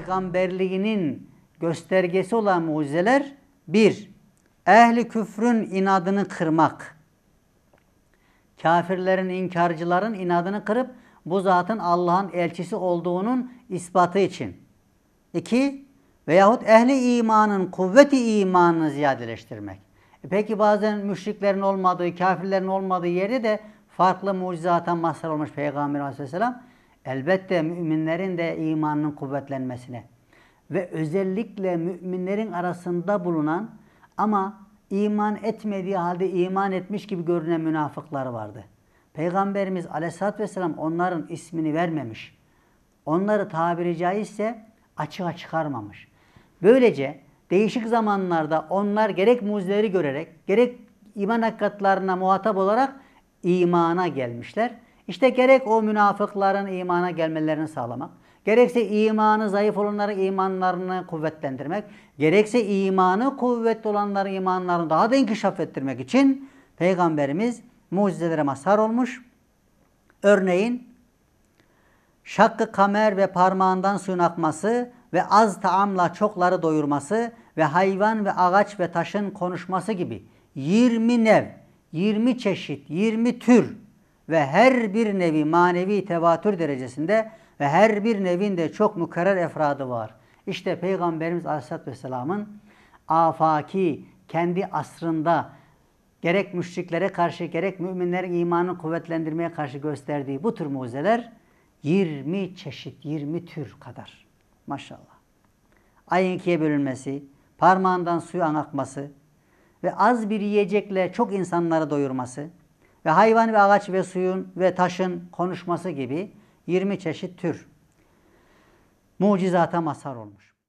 peygamberliğinin göstergesi olan mucizeler bir, ehli küfrün inadını kırmak. Kafirlerin, inkarcıların inadını kırıp bu zatın Allah'ın elçisi olduğunun ispatı için. İki, veyahut ehli imanın kuvveti imanını ziyadeleştirmek. E peki bazen müşriklerin olmadığı, kafirlerin olmadığı yeri de farklı mucizata mazhar olmuş Peygamber aleyhisselam Elbette müminlerin de imanının kuvvetlenmesine ve özellikle müminlerin arasında bulunan ama iman etmediği halde iman etmiş gibi görünen münafıklar vardı. Peygamberimiz aleyhissalatü vesselam onların ismini vermemiş. Onları tabiri caizse açığa çıkarmamış. Böylece değişik zamanlarda onlar gerek mucizeleri görerek gerek iman hakikatlarına muhatap olarak imana gelmişler. İşte gerek o münafıkların imana gelmelerini sağlamak, gerekse imanı zayıf olanların imanlarını kuvvetlendirmek, gerekse imanı kuvvetli olanların imanlarını daha da inkişaf ettirmek için Peygamberimiz mucizelere mazhar olmuş. Örneğin şakkı kamer ve parmağından suyun akması ve az taamla çokları doyurması ve hayvan ve ağaç ve taşın konuşması gibi 20 nev, 20 çeşit, 20 tür ve her bir nevi manevi tevatür derecesinde ve her bir nevinde çok mukarrer efradı var. İşte Peygamberimiz Aleyhisselatü Vesselam'ın afaki, kendi asrında gerek müşriklere karşı gerek müminlerin imanını kuvvetlendirmeye karşı gösterdiği bu tür mucizeler 20 çeşit, 20 tür kadar. Maşallah. Ayın ikiye bölünmesi, parmağından suyu akması ve az bir yiyecekle çok insanları doyurması, ve hayvan ve ağaç ve suyun ve taşın konuşması gibi 20 çeşit tür mucizata mazhar olmuş.